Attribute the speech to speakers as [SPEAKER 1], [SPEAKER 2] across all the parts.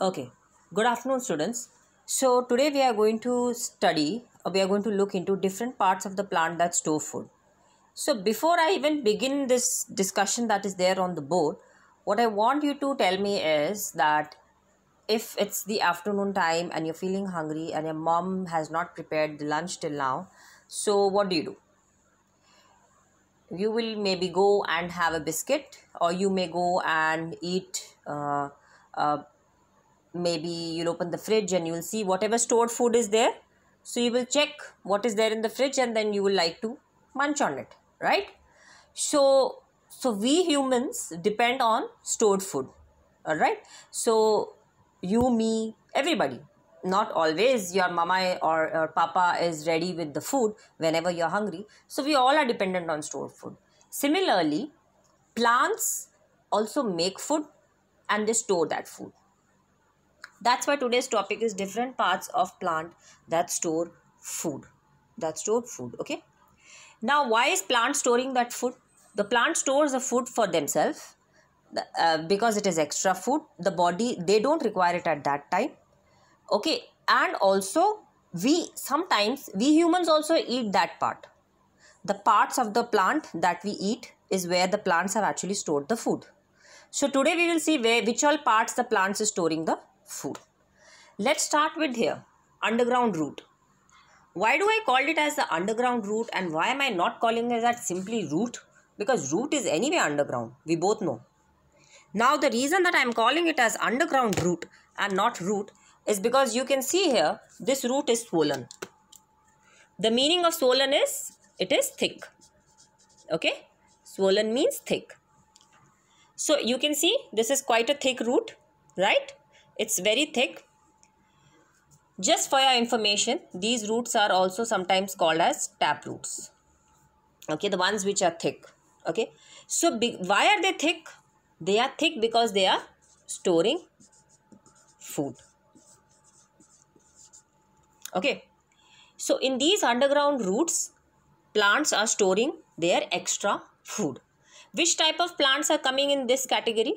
[SPEAKER 1] okay good afternoon students so today we are going to study uh, we are going to look into different parts of the plant that store food so before i even begin this discussion that is there on the board what i want you to tell me is that if it's the afternoon time and you're feeling hungry and your mom has not prepared the lunch till now so what do you do you will maybe go and have a biscuit or you may go and eat uh, uh, maybe you'll open the fridge and you'll see whatever stored food is there so you will check what is there in the fridge and then you will like to munch on it right so so we humans depend on stored food all right so you me everybody not always your mama or, or papa is ready with the food whenever you're hungry so we all are dependent on stored food similarly plants also make food and they store that food that's why today's topic is different parts of plant that store food. That store food, okay? Now, why is plant storing that food? The plant stores the food for themselves uh, because it is extra food. The body, they don't require it at that time, okay? And also, we sometimes, we humans also eat that part. The parts of the plant that we eat is where the plants have actually stored the food. So today we will see where which all parts the plants is storing the food. Let's start with here, underground root. Why do I called it as the underground root, and why am I not calling it as simply root? Because root is anyway underground, we both know. Now the reason that I am calling it as underground root and not root is because you can see here, this root is swollen. The meaning of swollen is, it is thick. Okay, swollen means thick. So you can see this is quite a thick root, right? It's very thick. Just for your information, these roots are also sometimes called as tap roots. Okay, the ones which are thick. Okay, so why are they thick? They are thick because they are storing food. Okay, so in these underground roots, plants are storing their extra food. Which type of plants are coming in this category?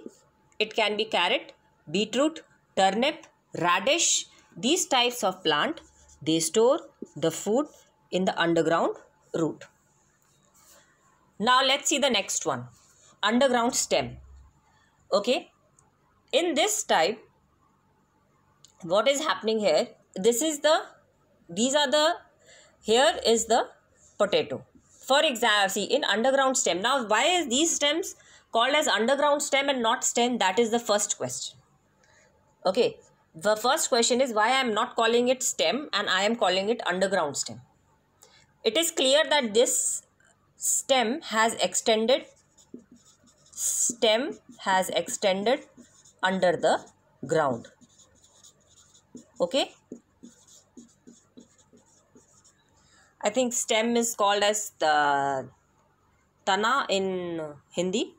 [SPEAKER 1] It can be carrot, beetroot, turnip, radish, these types of plant, they store the food in the underground root. Now let's see the next one, underground stem. Okay, in this type, what is happening here, this is the, these are the, here is the potato. For example, see in underground stem, now why is these stems called as underground stem and not stem? That is the first question Okay, the first question is why I am not calling it stem and I am calling it underground stem. It is clear that this stem has extended, stem has extended under the ground. Okay. I think stem is called as the tana in Hindi.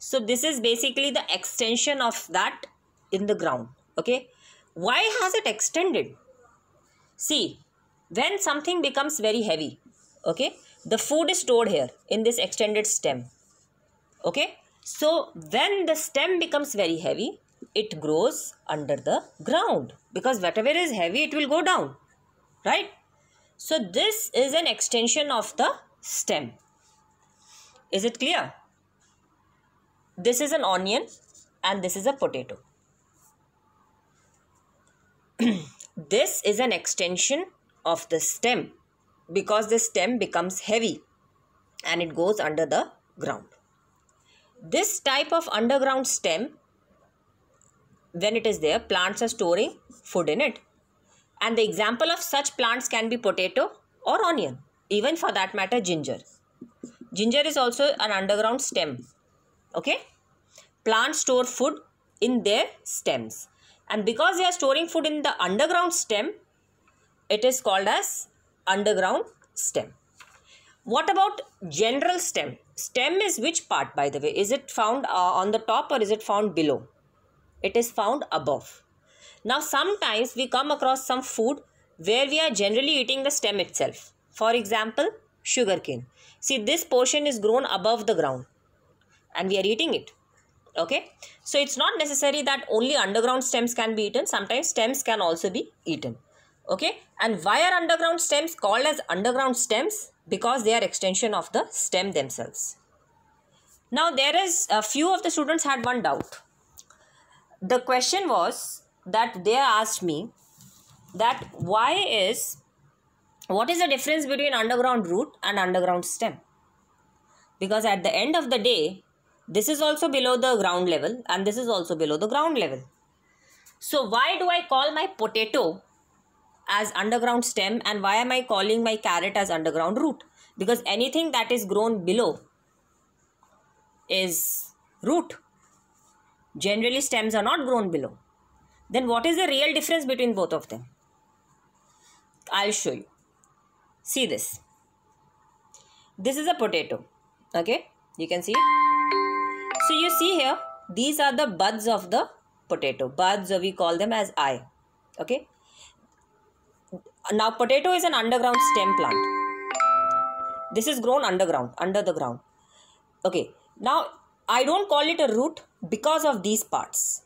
[SPEAKER 1] So this is basically the extension of that in the ground okay why has it extended see when something becomes very heavy okay the food is stored here in this extended stem okay so when the stem becomes very heavy it grows under the ground because whatever is heavy it will go down right so this is an extension of the stem is it clear this is an onion and this is a potato this is an extension of the stem because the stem becomes heavy and it goes under the ground. This type of underground stem, when it is there, plants are storing food in it. And the example of such plants can be potato or onion, even for that matter ginger. Ginger is also an underground stem. Okay? Plants store food in their stems and because they are storing food in the underground stem it is called as underground stem what about general stem stem is which part by the way is it found uh, on the top or is it found below it is found above now sometimes we come across some food where we are generally eating the stem itself for example sugarcane see this portion is grown above the ground and we are eating it okay so it's not necessary that only underground stems can be eaten sometimes stems can also be eaten okay and why are underground stems called as underground stems because they are extension of the stem themselves now there is a few of the students had one doubt the question was that they asked me that why is what is the difference between underground root and underground stem because at the end of the day this is also below the ground level and this is also below the ground level. So why do I call my potato as underground stem and why am I calling my carrot as underground root? Because anything that is grown below is root. Generally stems are not grown below. Then what is the real difference between both of them? I'll show you. See this. This is a potato. Okay, you can see it. So you see here, these are the buds of the potato. Buds So we call them as eye. Okay. Now potato is an underground stem plant. This is grown underground, under the ground. Okay. Now I don't call it a root because of these parts.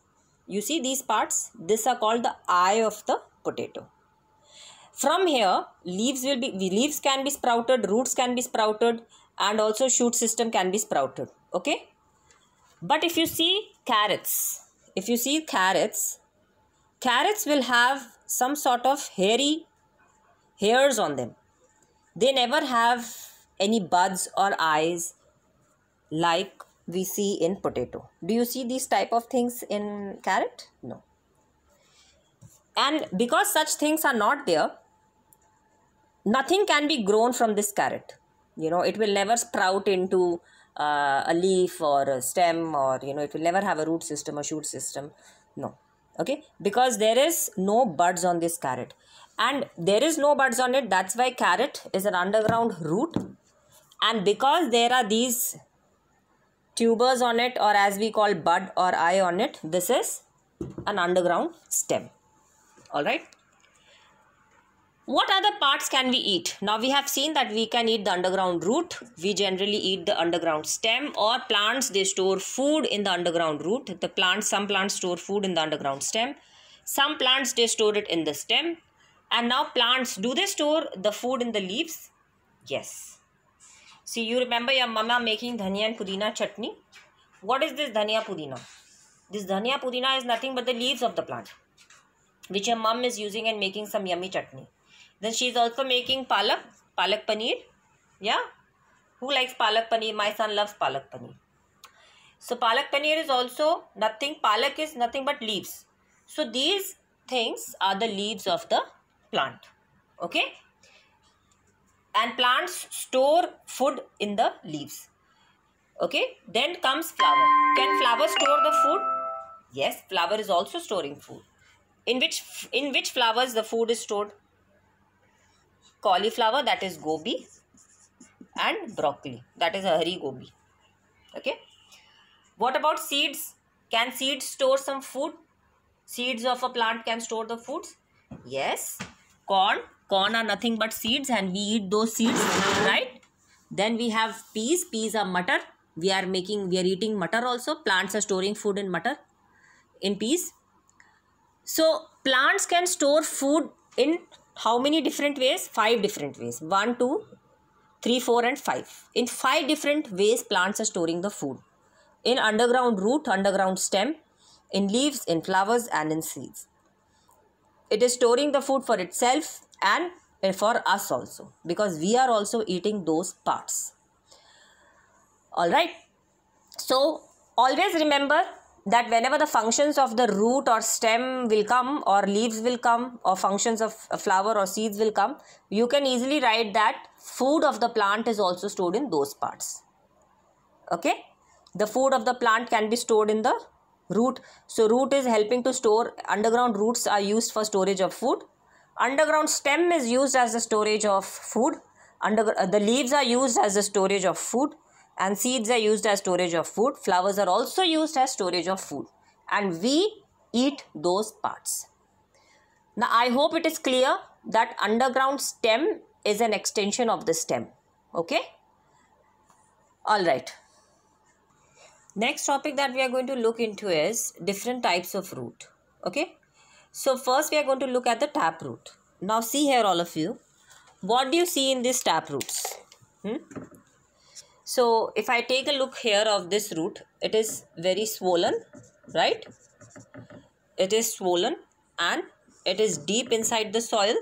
[SPEAKER 1] You see these parts? These are called the eye of the potato from here leaves will be leaves can be sprouted roots can be sprouted and also shoot system can be sprouted okay but if you see carrots, if you see carrots, carrots will have some sort of hairy hairs on them. They never have any buds or eyes like we see in potato. Do you see these type of things in carrot? No. And because such things are not there, nothing can be grown from this carrot. You know, it will never sprout into uh, a leaf or a stem or you know it will never have a root system or shoot system no okay because there is no buds on this carrot and there is no buds on it that's why carrot is an underground root and because there are these tubers on it or as we call bud or eye on it this is an underground stem all right what other parts can we eat? Now we have seen that we can eat the underground root. We generally eat the underground stem or plants. They store food in the underground root. The plants, some plants store food in the underground stem. Some plants, they store it in the stem. And now plants, do they store the food in the leaves? Yes. See, you remember your mama making dhania and pudina chutney? What is this dhania pudina? This dhania pudina is nothing but the leaves of the plant which your mom is using and making some yummy chutney. Then she is also making palak, palak paneer. Yeah. Who likes palak paneer? My son loves palak paneer. So palak paneer is also nothing. Palak is nothing but leaves. So these things are the leaves of the plant. Okay. And plants store food in the leaves. Okay. Then comes flower. Can flower store the food? Yes, flower is also storing food. In which in which flowers the food is stored? cauliflower that is gobi and broccoli that is hari gobi okay what about seeds can seeds store some food seeds of a plant can store the foods yes corn corn are nothing but seeds and we eat those seeds right then we have peas peas are mutter we are making we are eating mutter also plants are storing food in mutter in peas so plants can store food in how many different ways? Five different ways. One, two, three, four, and 5. In 5 different ways, plants are storing the food. In underground root, underground stem, in leaves, in flowers, and in seeds. It is storing the food for itself and for us also because we are also eating those parts. Alright. So, always remember that whenever the functions of the root or stem will come or leaves will come or functions of flower or seeds will come, you can easily write that food of the plant is also stored in those parts. Okay. The food of the plant can be stored in the root. So, root is helping to store, underground roots are used for storage of food. Underground stem is used as the storage of food. Under, uh, the leaves are used as the storage of food and seeds are used as storage of food. Flowers are also used as storage of food and we eat those parts. Now I hope it is clear that underground stem is an extension of the stem. Okay. All right. Next topic that we are going to look into is different types of root. Okay. So first we are going to look at the tap root. Now see here all of you. What do you see in these tap roots? Hmm? So if I take a look here of this root, it is very swollen, right? It is swollen and it is deep inside the soil,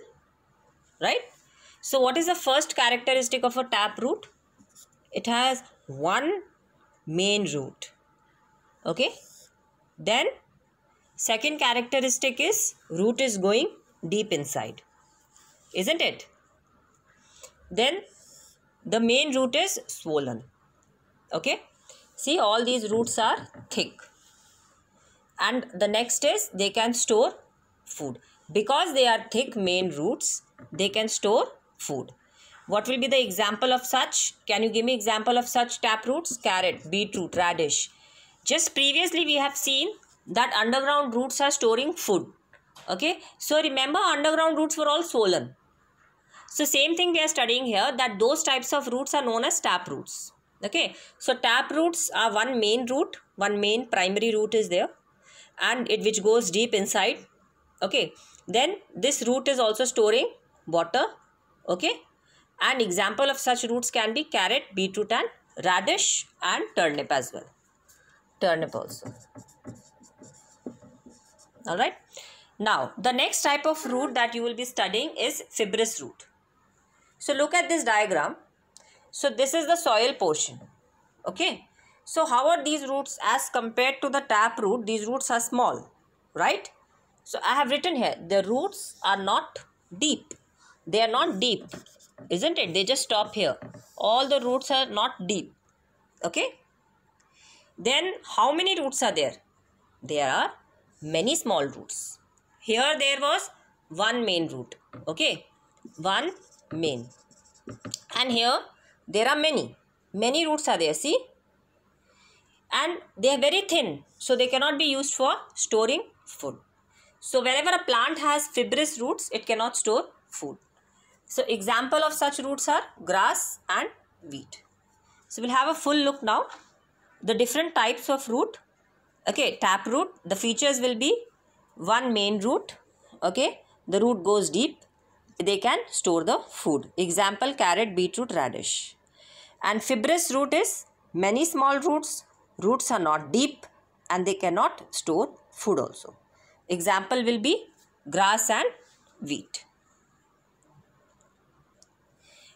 [SPEAKER 1] right? So what is the first characteristic of a tap root? It has one main root, okay? Then second characteristic is root is going deep inside, isn't it? Then the main root is swollen okay see all these roots are thick and the next is they can store food because they are thick main roots they can store food what will be the example of such can you give me example of such tap roots carrot beetroot radish just previously we have seen that underground roots are storing food okay so remember underground roots were all swollen so same thing we are studying here that those types of roots are known as tap roots. Okay. So tap roots are one main root, one main primary root is there and it which goes deep inside. Okay. Then this root is also storing water. Okay. An example of such roots can be carrot, beetroot and radish and turnip as well. Turnip also. Alright. Now, the next type of root that you will be studying is fibrous root. So look at this diagram. So this is the soil portion. Okay. So how are these roots as compared to the tap root? These roots are small, right? So I have written here, the roots are not deep. They are not deep, isn't it? They just stop here. All the roots are not deep, okay? Then how many roots are there? There are many small roots. Here there was one main root, okay? One main and here there are many many roots are there see and they are very thin so they cannot be used for storing food so wherever a plant has fibrous roots it cannot store food so example of such roots are grass and wheat so we'll have a full look now the different types of root okay tap root the features will be one main root okay the root goes deep they can store the food. Example carrot, beetroot, radish. And fibrous root is many small roots. Roots are not deep and they cannot store food also. Example will be grass and wheat.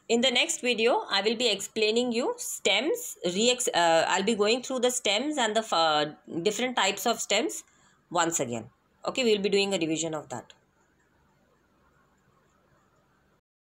[SPEAKER 1] In the next video, I will be explaining you stems. Uh, I'll be going through the stems and the uh, different types of stems once again. Okay, we will be doing a revision of that.